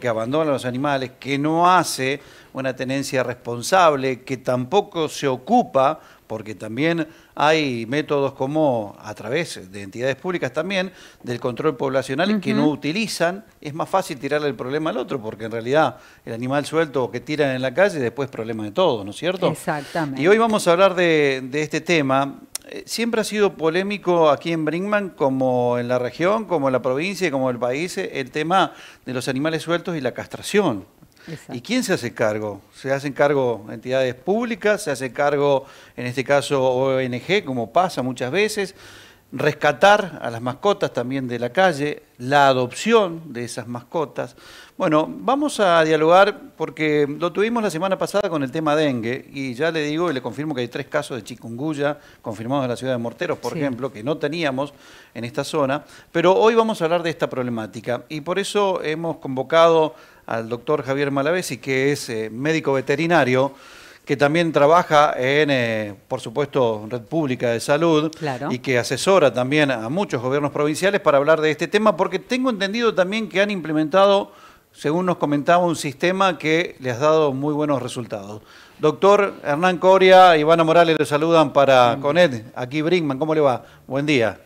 que abandona a los animales, que no hace una tenencia responsable, que tampoco se ocupa, porque también hay métodos como a través de entidades públicas también, del control poblacional, que no utilizan, es más fácil tirarle el problema al otro, porque en realidad el animal suelto que tiran en la calle después problema de todo ¿no es cierto? Exactamente. Y hoy vamos a hablar de este tema eh, siempre ha sido polémico aquí en Brinkman, como en la región, como en la provincia, y como en el país, eh, el tema de los animales sueltos y la castración. ¿Y quién se hace cargo? ¿Se hacen cargo entidades públicas? ¿Se hace cargo, en este caso, ONG, como pasa muchas veces? rescatar a las mascotas también de la calle, la adopción de esas mascotas. Bueno, vamos a dialogar porque lo tuvimos la semana pasada con el tema dengue y ya le digo y le confirmo que hay tres casos de chikungunya confirmados en la ciudad de Morteros, por ejemplo, que no teníamos en esta zona, pero hoy vamos a hablar de esta problemática y por eso hemos convocado al doctor Javier Malavesi, que es eh, médico veterinario, que también trabaja en, eh, por supuesto, Red Pública de Salud y que asesora también a muchos gobiernos provinciales para hablar de este tema, porque tengo entendido también que han implementado, según nos comentaba, un sistema que les ha dado muy buenos resultados. Doctor Hernán Coria, Ivana Morales, le saludan para con él, aquí Brinkman, ¿cómo le va? Buen día.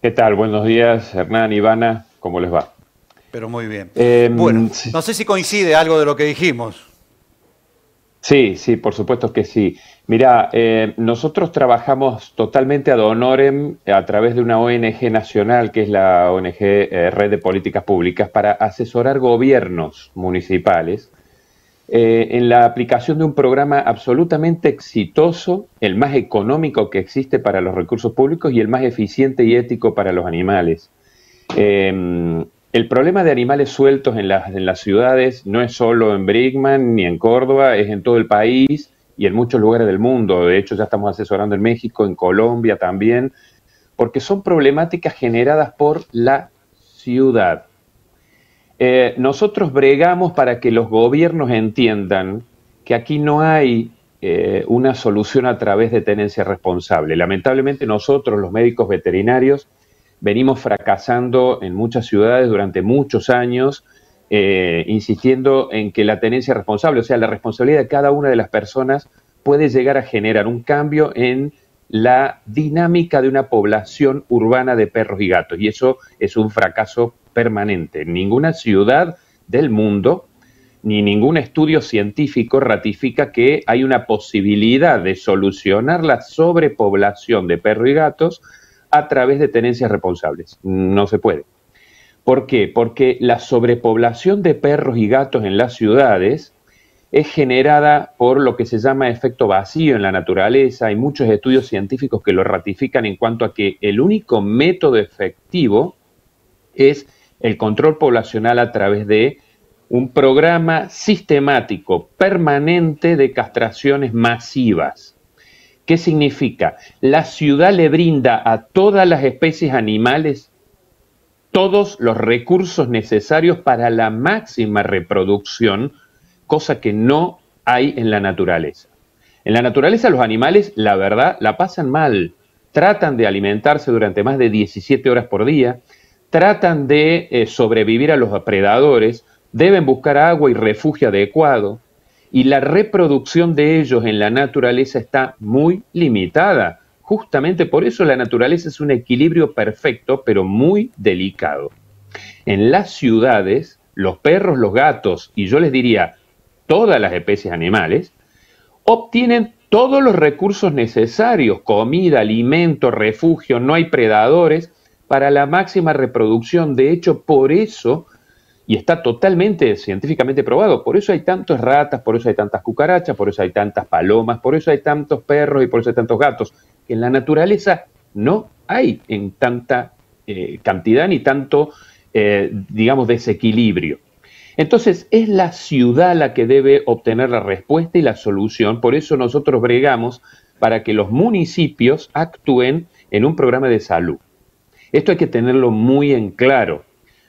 ¿Qué tal? Buenos días, Hernán, Ivana, ¿cómo les va? Pero muy bien. Em, bueno, no sé si coincide algo de lo que dijimos. Sí, sí, por supuesto que sí. Mira, eh, nosotros trabajamos totalmente ad honorem a través de una ONG nacional, que es la ONG eh, Red de Políticas Públicas, para asesorar gobiernos municipales eh, en la aplicación de un programa absolutamente exitoso, el más económico que existe para los recursos públicos y el más eficiente y ético para los animales. El problema de animales sueltos en las, en las ciudades no es solo en Brigman ni en Córdoba, es en todo el país y en muchos lugares del mundo. De hecho, ya estamos asesorando en México, en Colombia también, porque son problemáticas generadas por la ciudad. Eh, nosotros bregamos para que los gobiernos entiendan que aquí no hay eh, una solución a través de tenencia responsable. Lamentablemente nosotros, los médicos veterinarios, venimos fracasando en muchas ciudades durante muchos años, eh, insistiendo en que la tenencia responsable, o sea, la responsabilidad de cada una de las personas, puede llegar a generar un cambio en la dinámica de una población urbana de perros y gatos. Y eso es un fracaso permanente. Ninguna ciudad del mundo ni ningún estudio científico ratifica que hay una posibilidad de solucionar la sobrepoblación de perros y gatos a través de tenencias responsables. No se puede. ¿Por qué? Porque la sobrepoblación de perros y gatos en las ciudades es generada por lo que se llama efecto vacío en la naturaleza. Hay muchos estudios científicos que lo ratifican en cuanto a que el único método efectivo es el control poblacional a través de un programa sistemático, permanente de castraciones masivas. ¿Qué significa? La ciudad le brinda a todas las especies animales todos los recursos necesarios para la máxima reproducción, cosa que no hay en la naturaleza. En la naturaleza los animales, la verdad, la pasan mal. Tratan de alimentarse durante más de 17 horas por día, tratan de eh, sobrevivir a los depredadores, deben buscar agua y refugio adecuado, y la reproducción de ellos en la naturaleza está muy limitada. Justamente por eso la naturaleza es un equilibrio perfecto, pero muy delicado. En las ciudades, los perros, los gatos y yo les diría todas las especies animales, obtienen todos los recursos necesarios, comida, alimento, refugio, no hay predadores, para la máxima reproducción. De hecho, por eso y está totalmente científicamente probado. Por eso hay tantas ratas, por eso hay tantas cucarachas, por eso hay tantas palomas, por eso hay tantos perros y por eso hay tantos gatos, en la naturaleza no hay en tanta eh, cantidad ni tanto, eh, digamos, desequilibrio. Entonces es la ciudad la que debe obtener la respuesta y la solución, por eso nosotros bregamos para que los municipios actúen en un programa de salud. Esto hay que tenerlo muy en claro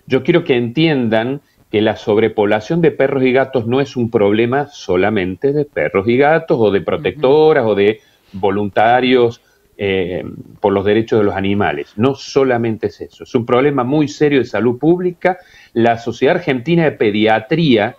yo quiero que entiendan que la sobrepoblación de perros y gatos no es un problema solamente de perros y gatos o de protectoras o de voluntarios eh, por los derechos de los animales. No solamente es eso, es un problema muy serio de salud pública. La Sociedad Argentina de Pediatría,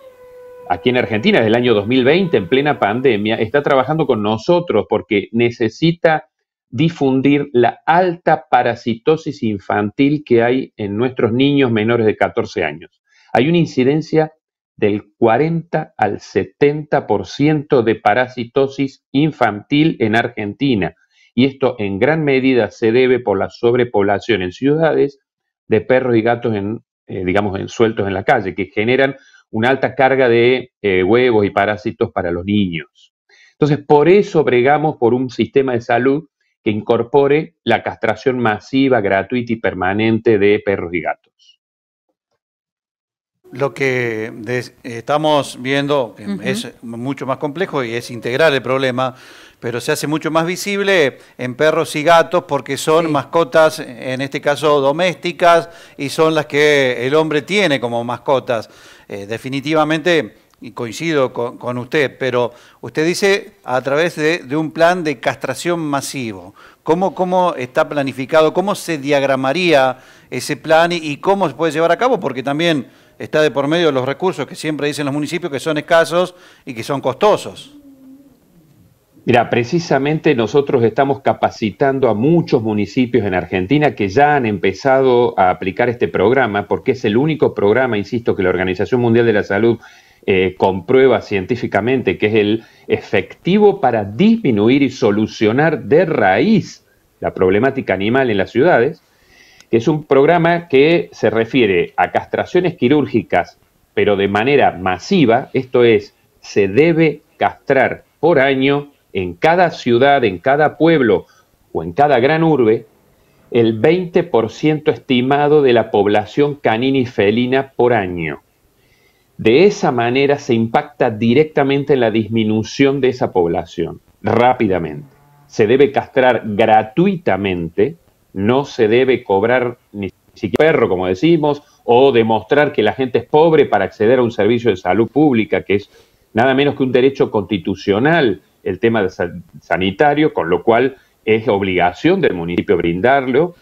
aquí en Argentina desde el año 2020, en plena pandemia, está trabajando con nosotros porque necesita difundir la alta parasitosis infantil que hay en nuestros niños menores de 14 años. Hay una incidencia del 40 al 70% de parasitosis infantil en Argentina y esto en gran medida se debe por la sobrepoblación en ciudades de perros y gatos en, eh, digamos, en sueltos en la calle, que generan una alta carga de eh, huevos y parásitos para los niños. Entonces, por eso bregamos por un sistema de salud que incorpore la castración masiva, gratuita y permanente de perros y gatos. Lo que estamos viendo es mucho más complejo y es integrar el problema, pero se hace mucho más visible en perros y gatos porque son mascotas, en este caso domésticas, y son las que el hombre tiene como mascotas. Eh, definitivamente y coincido con, usted, pero usted dice a través de, un plan de castración masivo. ¿Cómo, ¿Cómo, está planificado? ¿Cómo se diagramaría ese plan y, cómo se puede llevar a cabo? Porque también está de por medio de los recursos que siempre dicen los municipios que son escasos y que son costosos. Mira, precisamente nosotros estamos capacitando a muchos municipios en Argentina que ya han empezado a aplicar este programa, porque es el único programa, insisto, que la Organización Mundial de la Salud eh, comprueba científicamente que es el efectivo para disminuir y solucionar de raíz la problemática animal en las ciudades, que es un programa que se refiere a castraciones quirúrgicas, pero de manera masiva, esto es, se debe castrar por año en cada ciudad, en cada pueblo o en cada gran urbe, el 20% estimado de la población canina y felina por año. De esa manera se impacta directamente en la disminución de esa población, rápidamente. Se debe castrar gratuitamente, no se debe cobrar ni siquiera perro, como decimos, o demostrar que la gente es pobre para acceder a un servicio de salud pública, que es nada menos que un derecho constitucional el tema de sanitario, con lo cual es obligación del municipio brindarlo.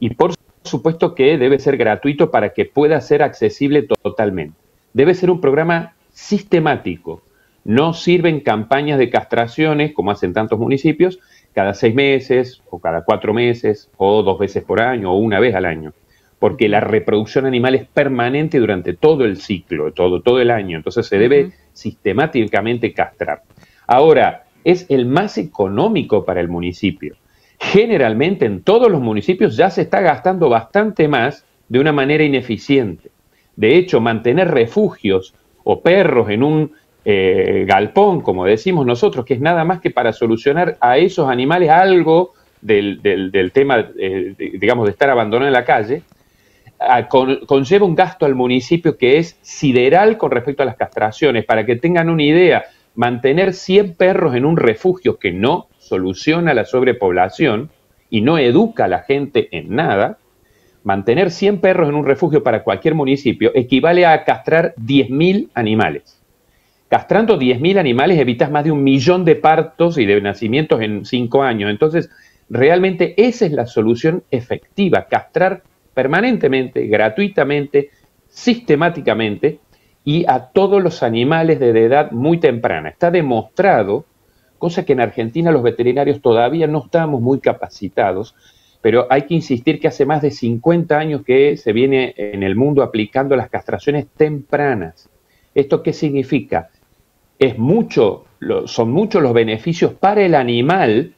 Y por supuesto que debe ser gratuito para que pueda ser accesible totalmente debe ser un programa sistemático. No sirven campañas de castraciones, como hacen tantos municipios, cada seis meses o cada cuatro meses o dos veces por año o una vez al año, porque la reproducción animal es permanente durante todo el ciclo, todo, todo el año, entonces se debe sistemáticamente castrar. Ahora, es el más económico para el municipio. Generalmente en todos los municipios ya se está gastando bastante más de una manera ineficiente. De hecho, mantener refugios o perros en un eh, galpón, como decimos nosotros, que es nada más que para solucionar a esos animales algo del, tema, eh, digamos, de estar abandonado en la calle, ah, conlleva un gasto al municipio que es sideral con respecto a las castraciones. Para que tengan una idea, mantener 100 perros en un refugio que no soluciona la sobrepoblación y no educa a la gente en nada, Mantener 100 perros en un refugio para cualquier municipio equivale a castrar 10.000 animales. Castrando 10.000 animales evitas más de un millón de partos y de nacimientos en 5 años. Entonces, realmente esa es la solución efectiva, castrar permanentemente, gratuitamente, sistemáticamente y a todos los animales de edad muy temprana. Está demostrado, cosa que en Argentina los veterinarios todavía no estamos muy capacitados, pero hay que insistir que hace más de 50 años que se viene en el mundo aplicando las castraciones tempranas. ¿Esto qué significa? Es mucho, son muchos los beneficios para el animal,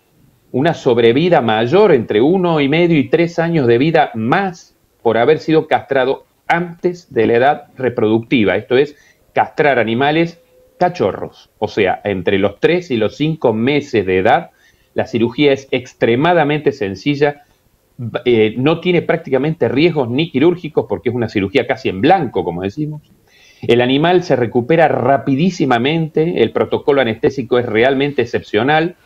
una sobrevida mayor entre uno y medio y tres años de vida más por haber sido castrado antes de la edad reproductiva. Esto es castrar animales cachorros, o sea, entre los tres y los cinco meses de edad, la cirugía es extremadamente sencilla eh, no tiene prácticamente riesgos ni quirúrgicos porque es una cirugía casi en blanco, como decimos. El animal se recupera rapidísimamente, el protocolo anestésico es realmente excepcional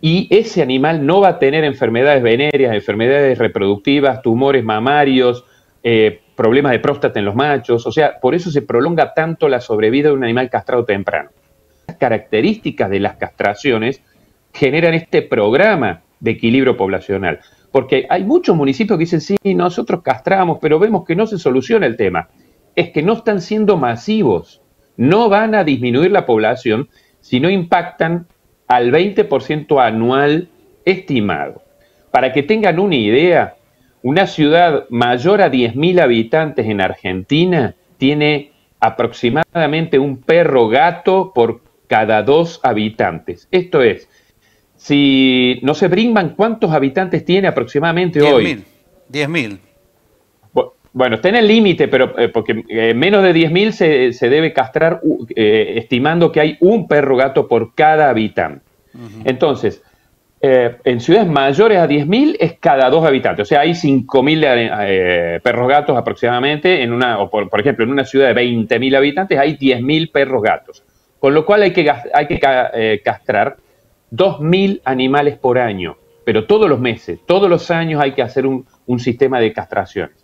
y ese animal no va a tener enfermedades venéreas, enfermedades reproductivas, tumores mamarios, eh, problemas de próstata en los machos, o sea, por eso se prolonga tanto la sobrevida de un animal castrado temprano. Las características de las castraciones generan este programa de equilibrio poblacional. Porque hay muchos municipios que dicen, sí, nosotros castramos, pero vemos que no se soluciona el tema. Es que no están siendo masivos, no van a disminuir la población si no impactan al 20% anual estimado. Para que tengan una idea, una ciudad mayor a 10.000 habitantes en Argentina tiene aproximadamente un perro gato por cada dos habitantes. Esto es, si no se brindan, ¿cuántos habitantes tiene aproximadamente hoy? 10.000. mil. Bueno, está en el límite, pero eh, porque eh, menos de 10.000 se, se debe castrar eh, estimando que hay un perro gato por cada habitante. Entonces, en ciudades mayores a 10.000 es cada dos habitantes, o sea, hay 5.000 perros gatos aproximadamente, en una, o por, ejemplo, en una ciudad de 20.000 habitantes hay 10.000 perros gatos, con lo cual hay que, hay que castrar 2.000 animales por año, pero todos los meses, todos los años hay que hacer un, sistema de castraciones.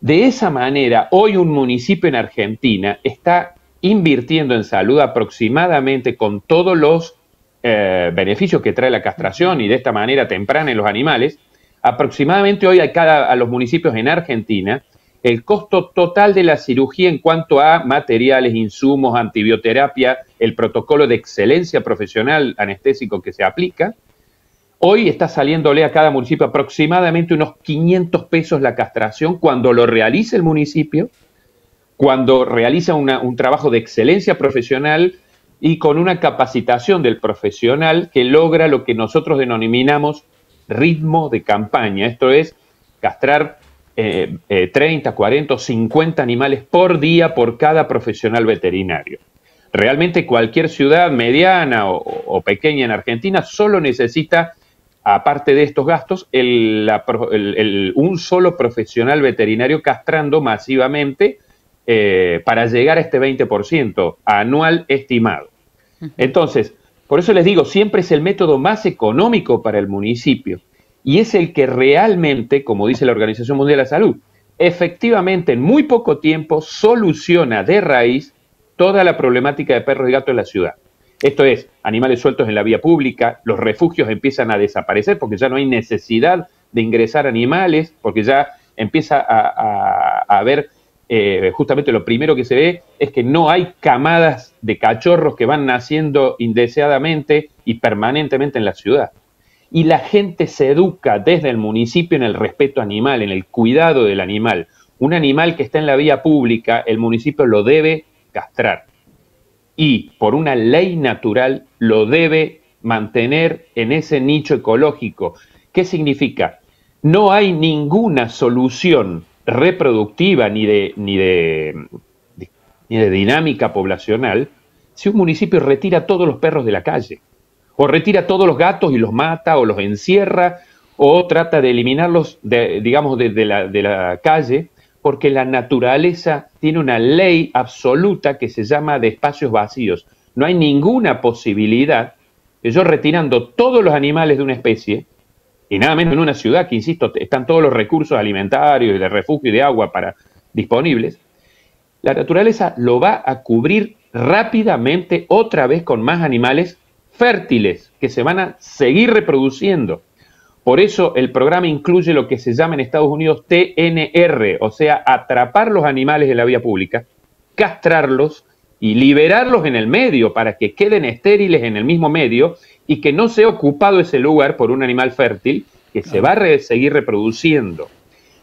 De esa manera, hoy un municipio en Argentina está invirtiendo en salud aproximadamente con todos los eh, beneficios que trae la castración y de esta manera temprana en los animales, aproximadamente hoy a, cada, a los municipios en Argentina el costo total de la cirugía en cuanto a materiales, insumos, antibioterapia, el protocolo de excelencia profesional anestésico que se aplica. Hoy está saliéndole a cada municipio aproximadamente unos 500 pesos la castración cuando lo realiza el municipio, cuando realiza un trabajo de excelencia profesional y con una capacitación del profesional que logra lo que nosotros denominamos ritmo de campaña. Esto es castrar 30, eh, 40 eh, o 50 animales por día por cada profesional veterinario. Realmente cualquier ciudad mediana o, pequeña en Argentina solo necesita, aparte de estos gastos, un solo profesional veterinario castrando masivamente eh, para llegar a este 20% anual estimado. Entonces, por eso les digo, siempre es el método más económico para el municipio y es el que realmente, como dice la Organización Mundial de la Salud, efectivamente en muy poco tiempo soluciona de raíz toda la problemática de perros y gatos en la ciudad. Esto es, animales sueltos en la vía pública, los refugios empiezan a desaparecer porque ya no hay necesidad de ingresar animales, porque ya empieza a, haber, ver eh, justamente lo primero que se ve es que no hay camadas de cachorros que van naciendo indeseadamente y permanentemente en la ciudad y la gente se educa desde el municipio en el respeto animal, en el cuidado del animal. Un animal que está en la vía pública, el municipio lo debe castrar y por una ley natural lo debe mantener en ese nicho ecológico. ¿Qué significa? No hay ninguna solución reproductiva ni de, ni de, ni de dinámica poblacional si un municipio retira todos los perros de la calle o retira todos los gatos y los mata, o los encierra, o trata de eliminarlos, digamos, de, la, calle, porque la naturaleza tiene una ley absoluta que se llama de espacios vacíos. No hay ninguna posibilidad de yo retirando todos los animales de una especie, y nada menos en una ciudad que, insisto, están todos los recursos alimentarios y de refugio y de agua para disponibles, la naturaleza lo va a cubrir rápidamente otra vez con más animales fértiles que se van a seguir reproduciendo. Por eso el programa incluye lo que se llama en Estados Unidos TNR, o sea, atrapar los animales de la vía pública, castrarlos y liberarlos en el medio para que queden estériles en el mismo medio y que no sea ocupado ese lugar por un animal fértil que se va a seguir reproduciendo.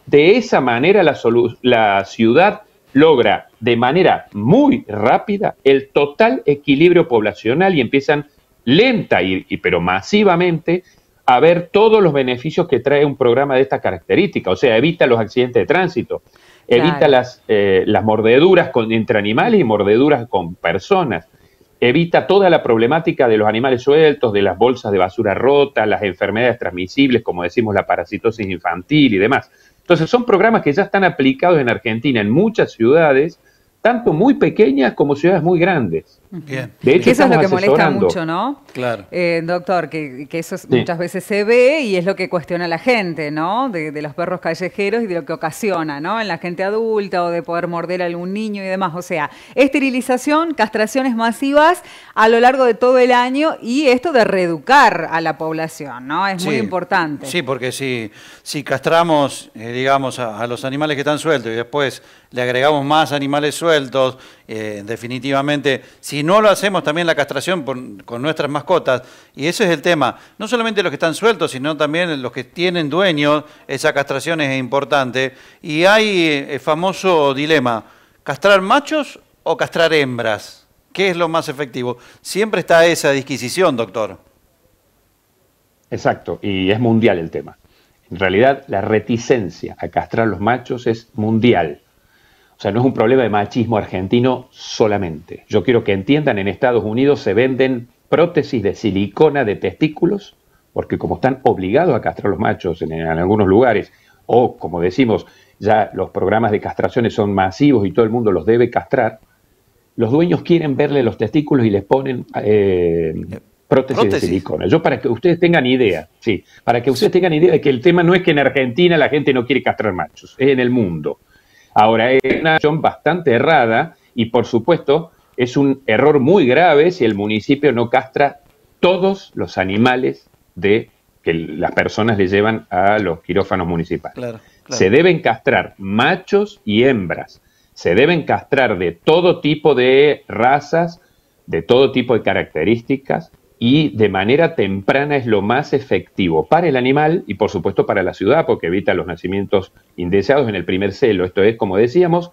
De esa manera la, la ciudad logra de manera muy rápida el total equilibrio poblacional y empiezan lenta y, pero masivamente a ver todos los beneficios que trae un programa de esta característica. O sea, evita los accidentes de tránsito, evita las, eh, las mordeduras entre animales y mordeduras con personas, evita toda la problemática de los animales sueltos, de las bolsas de basura rota, las enfermedades transmisibles, como decimos, la parasitosis infantil y demás. Entonces, son programas que ya están aplicados en Argentina, en muchas ciudades, tanto muy pequeñas como ciudades muy grandes. Bien. eso es lo que molesta mucho, ¿no? Claro. Eh, doctor, que, eso muchas veces se ve y es lo que cuestiona la gente, ¿no? De, los perros callejeros y de lo que ocasiona, ¿no? En la gente adulta o de poder morder a algún niño y demás. O sea, esterilización, castraciones masivas a lo largo de todo el año y esto de reeducar a la población, ¿no? Es muy importante. Sí, porque si, si castramos, eh, digamos, a, los animales que están sueltos y después le agregamos más animales sueltos, eh, definitivamente, si no lo hacemos también la castración con nuestras mascotas. Y ese es el tema. No solamente los que están sueltos, sino también los que tienen dueños, esa castración es importante. Y hay el eh, famoso dilema, ¿castrar machos o castrar hembras? ¿Qué es lo más efectivo? Siempre está esa disquisición, doctor. Exacto, y es mundial el tema. En realidad, la reticencia a castrar los machos es mundial. O sea, no es un problema de machismo argentino solamente. Yo quiero que entiendan, en Estados Unidos se venden prótesis de silicona de testículos, porque como están obligados a castrar los machos en, algunos lugares, o como decimos, ya los programas de castraciones son masivos y todo el mundo los debe castrar, los dueños quieren verle los testículos y les ponen eh, prótesis, de silicona. Yo para que ustedes tengan idea, sí, para que ustedes tengan idea de que el tema no es que en Argentina la gente no quiere castrar machos, es en el mundo. Ahora, es una acción bastante errada y, por supuesto, es un error muy grave si el municipio no castra todos los animales de que las personas le llevan a los quirófanos municipales. Se deben castrar machos y hembras. Se deben castrar de todo tipo de razas, de todo tipo de características, y de manera temprana es lo más efectivo para el animal y por supuesto para la ciudad porque evita los nacimientos indeseados en el primer celo. Esto es, como decíamos,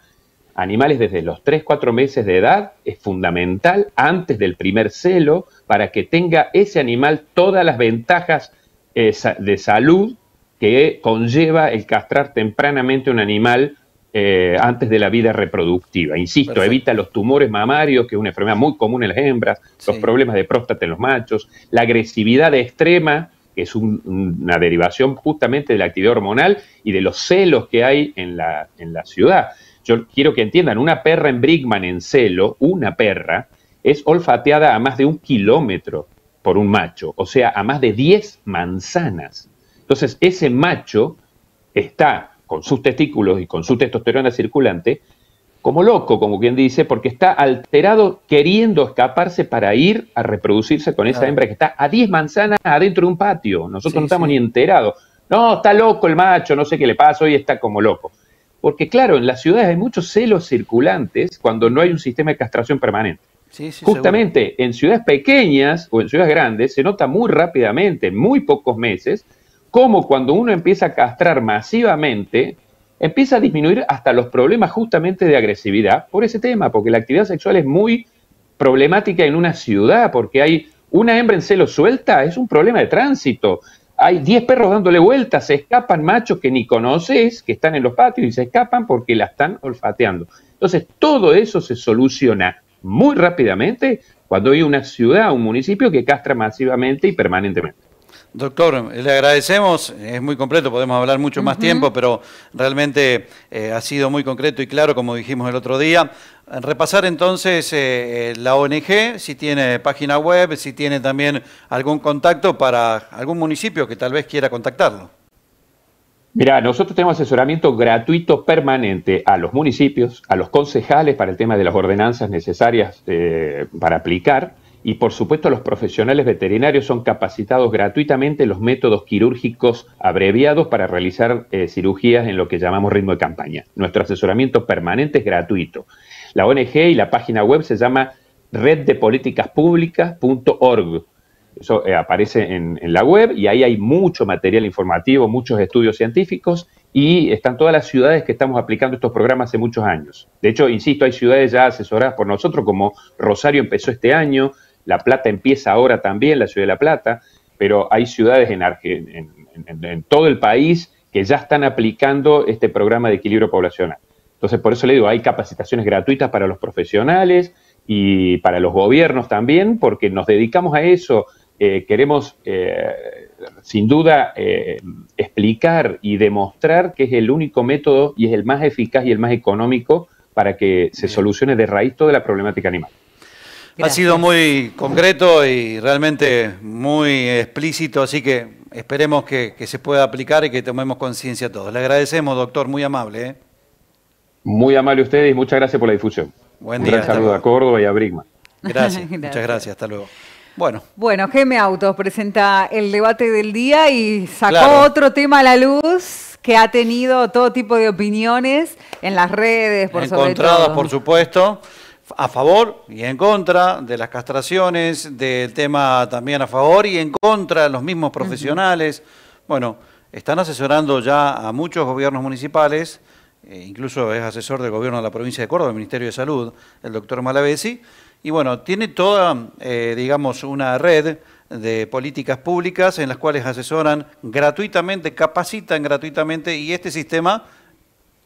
animales desde los 3, 4 meses de edad es fundamental antes del primer celo para que tenga ese animal todas las ventajas eh, de salud que conlleva el castrar tempranamente un animal eh, antes de la vida reproductiva. Insisto, evita los tumores mamarios, que es una enfermedad muy común en las hembras, los problemas de próstata en los machos, la agresividad extrema, que es una derivación justamente de la actividad hormonal y de los celos que hay en la, en la ciudad. Yo quiero que entiendan, una perra en Brigman en celo, una perra, es olfateada a más de un kilómetro por un macho, o sea, a más de 10 manzanas. Entonces, ese macho está con sus testículos y con su testosterona circulante, como loco, como quien dice, porque está alterado queriendo escaparse para ir a reproducirse con esa hembra que está a 10 manzanas adentro de un patio. Nosotros no estamos ni enterados. No, está loco el macho, no sé qué le pasa, hoy está como loco. Porque claro, en las ciudades hay muchos celos circulantes cuando no hay un sistema de castración permanente. Justamente en ciudades pequeñas o en ciudades grandes se nota muy rápidamente, en muy pocos meses, cómo cuando uno empieza a castrar masivamente, empieza a disminuir hasta los problemas justamente de agresividad por ese tema, porque la actividad sexual es muy problemática en una ciudad, porque hay una hembra en celo suelta, es un problema de tránsito. Hay 10 perros dándole vueltas, se escapan machos que ni conoces, que están en los patios y se escapan porque la están olfateando. Entonces, todo eso se soluciona muy rápidamente cuando hay una ciudad, un municipio que castra masivamente y permanentemente. Doctor, le agradecemos, es muy completo, podemos hablar mucho más tiempo, pero realmente eh, ha sido muy concreto y claro, como dijimos el otro día. Repasar entonces eh, eh, la ONG, si tiene página web, si tiene también algún contacto para algún municipio que tal vez quiera contactarlo. Mira, nosotros tenemos asesoramiento gratuito permanente a los municipios, a los concejales para el tema de las ordenanzas necesarias para aplicar y por supuesto los profesionales veterinarios son capacitados gratuitamente en los métodos quirúrgicos abreviados para realizar eh, cirugías en lo que llamamos ritmo de campaña. Nuestro asesoramiento permanente es gratuito. La ONG y la página web se llama reddepolíticaspúblicas.org. Eso eh, aparece en la web y ahí hay mucho material informativo, muchos estudios científicos y están todas las ciudades que estamos aplicando estos programas hace muchos años. De hecho, insisto, hay ciudades ya asesoradas por nosotros, como Rosario empezó este año, la Plata empieza ahora también, la ciudad de La Plata, pero hay ciudades en, todo el país que ya están aplicando este programa de equilibrio poblacional. Entonces, por eso le digo, hay capacitaciones gratuitas para los profesionales y para los gobiernos también, porque nos dedicamos a eso. Eh, queremos, eh, sin duda, eh, explicar y demostrar que es el único método y es el más eficaz y el más económico para que se solucione de raíz toda la problemática animal. Ha sido muy concreto y realmente muy explícito, así que esperemos que, se pueda aplicar y que tomemos conciencia todos. Le agradecemos, doctor, muy amable. ¿eh? Muy amable ustedes y muchas gracias por la difusión. Buen día. Un gran saludo a Córdoba y a Brigma. Gracias, muchas gracias, hasta luego. Bueno. Bueno, GM Autos presenta el debate del día y sacó otro tema a la luz que ha tenido todo tipo de opiniones en las redes, por Encontradas, por supuesto a favor y en contra de las castraciones, del tema también a favor y en contra de los mismos profesionales. Bueno, están asesorando ya a muchos gobiernos municipales, eh, incluso es asesor del gobierno de la provincia de Córdoba, del Ministerio de Salud, el doctor Malavesi, y bueno, tiene toda, eh, digamos, una red de políticas públicas en las cuales asesoran gratuitamente, capacitan gratuitamente, y este sistema,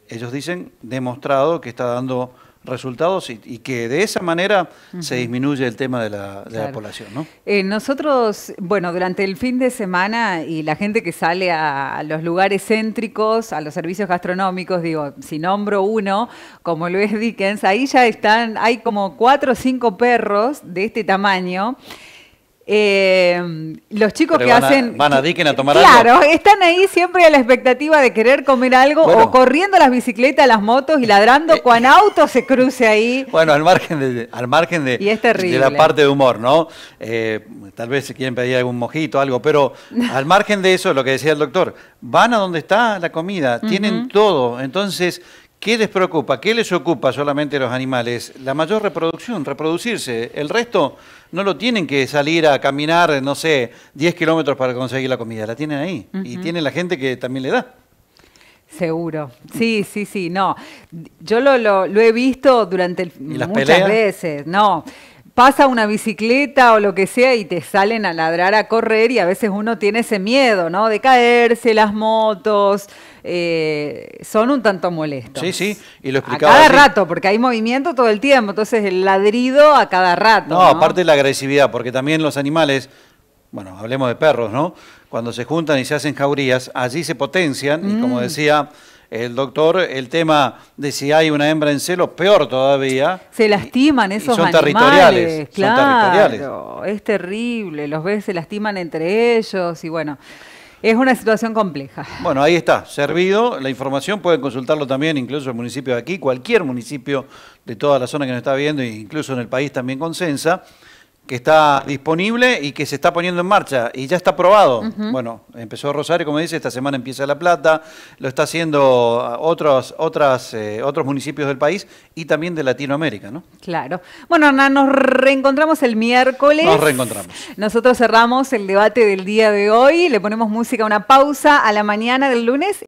ellos dicen, demostrado que está dando resultados y, que de esa manera se disminuye el tema de la, población. ¿no? Eh, nosotros, bueno, durante el fin de semana y la gente que sale a, los lugares céntricos, a los servicios gastronómicos, digo, si nombro uno, como Luis Dickens, ahí ya están, hay como cuatro o cinco perros de este tamaño Em, los chicos que hacen. van a diquen a tomar algo. Claro, están ahí siempre a la expectativa de querer comer algo o corriendo las bicicletas, las motos y ladrando eh, cuán auto se cruce ahí. Bueno, al margen de, al margen de, la parte de humor, ¿no? Eh, tal vez se quieren pedir algún mojito, algo, pero al margen de eso, lo que decía el doctor, van a donde está la comida, tienen todo. Entonces, ¿Qué les preocupa? ¿Qué les ocupa solamente los animales? La mayor reproducción, reproducirse. El resto no lo tienen que salir a caminar, no sé, 10 kilómetros para conseguir la comida. La tienen ahí. Y tiene la gente que también le da. Seguro. Sí, sí, sí. No. Yo lo, he visto durante muchas veces. No pasa una bicicleta o lo que sea y te salen a ladrar a correr y a veces uno tiene ese miedo, ¿no? De caerse, las motos, eh, son un tanto molestos. Sí, sí, y lo explicaba. A cada rato, porque hay movimiento todo el tiempo, entonces el ladrido a cada rato. No, aparte de la agresividad, porque también los animales, bueno, hablemos de perros, ¿no? Cuando se juntan y se hacen jaurías, allí se potencian y como mm. decía el doctor, el tema de si hay una hembra en celo, peor todavía. Se lastiman esos y son territoriales, claro, Es terrible, los ves se lastiman entre ellos y bueno. Es una situación compleja. Bueno, ahí está, servido. La información pueden consultarlo también, incluso el municipio de aquí, cualquier municipio de toda la zona que nos está viendo, incluso en el país también consensa que está disponible y que se está poniendo en marcha y ya está aprobado. Bueno, empezó Rosario, como dice, esta semana empieza La Plata, lo está haciendo otros, otras, eh, otros municipios del país y también de Latinoamérica, ¿no? Claro. Bueno, Ana, nos reencontramos el miércoles. Nos reencontramos. Nosotros cerramos el debate del día de hoy, le ponemos música, una pausa a la mañana del lunes.